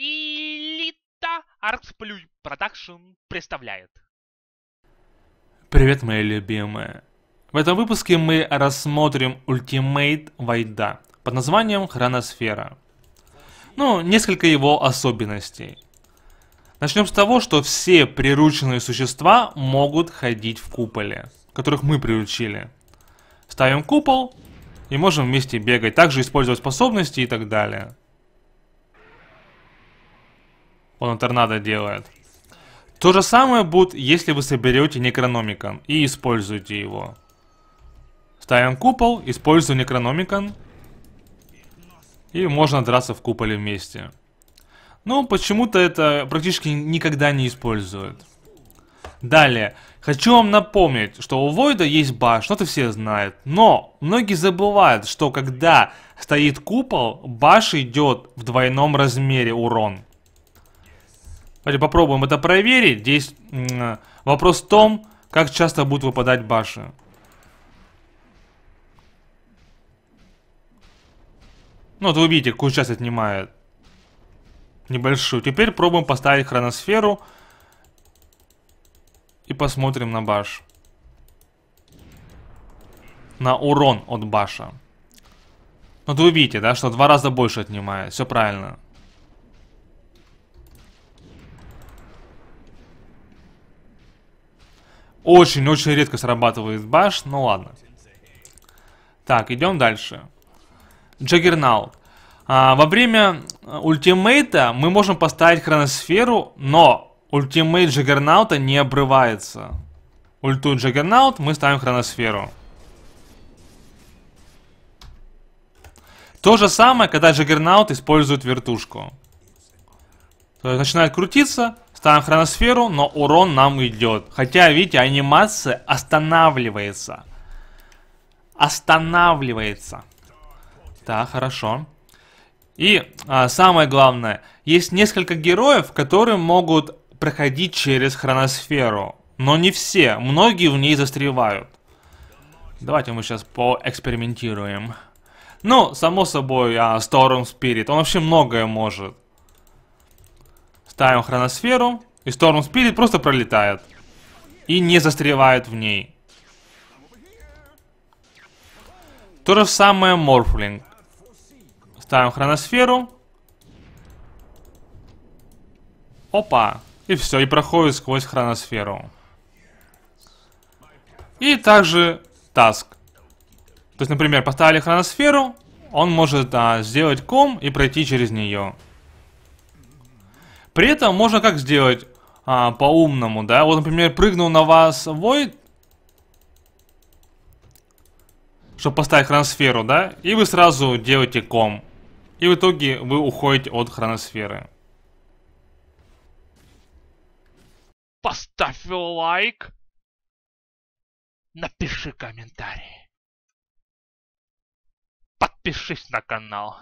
Элита Артсплюй Продакшн представляет. Привет, мои любимые. В этом выпуске мы рассмотрим ультимейт Вайда под названием Хроносфера. Ну, несколько его особенностей. Начнем с того, что все прирученные существа могут ходить в куполе, которых мы приручили. Ставим купол и можем вместе бегать, также использовать способности и так далее. Он торнадо делает. То же самое будет, если вы соберете некрономикан и используете его. Ставим купол, использую некрономикан И можно драться в куполе вместе. Но почему-то это практически никогда не используют. Далее. Хочу вам напомнить, что у Войда есть башня, это все знают. Но многие забывают, что когда стоит купол, баш идет в двойном размере урон. Давайте попробуем это проверить. Здесь вопрос в том, как часто будут выпадать баши. Ну, вот вы видите, какую часть отнимает. Небольшую. Теперь пробуем поставить хроносферу. И посмотрим на баш. На урон от баша. Вот вы видите, да, что два раза больше отнимает. Все правильно. Очень-очень редко срабатывает баш, ну ладно. Так, идем дальше. Джаггернал. А, во время э, ультимейта мы можем поставить хроносферу, но ультимейт Джаггернаута не обрывается. Ульту Джаггернаут мы ставим хроносферу. То же самое, когда Джаггернаут использует вертушку. То есть начинает крутиться, Ставим хроносферу, но урон нам идет. Хотя, видите, анимация останавливается. Останавливается. Так, хорошо. И а, самое главное, есть несколько героев, которые могут проходить через хроносферу. Но не все, многие в ней застревают. Давайте мы сейчас поэкспериментируем. Ну, само собой, а, Storm Spirit, он вообще многое может. Ставим хроносферу. И Storm Spirit просто пролетает. И не застревает в ней. То же самое Морфлинг. Ставим хроносферу. Опа. И все, и проходит сквозь хроносферу. И также Таск. То есть, например, поставили хроносферу, он может а, сделать ком и пройти через нее. При этом можно как сделать а, по-умному, да? Вот, например, прыгнул на вас Войд, чтобы поставить хроносферу, да? И вы сразу делаете ком. И в итоге вы уходите от хроносферы. Поставь лайк. Напиши комментарий. Подпишись на канал.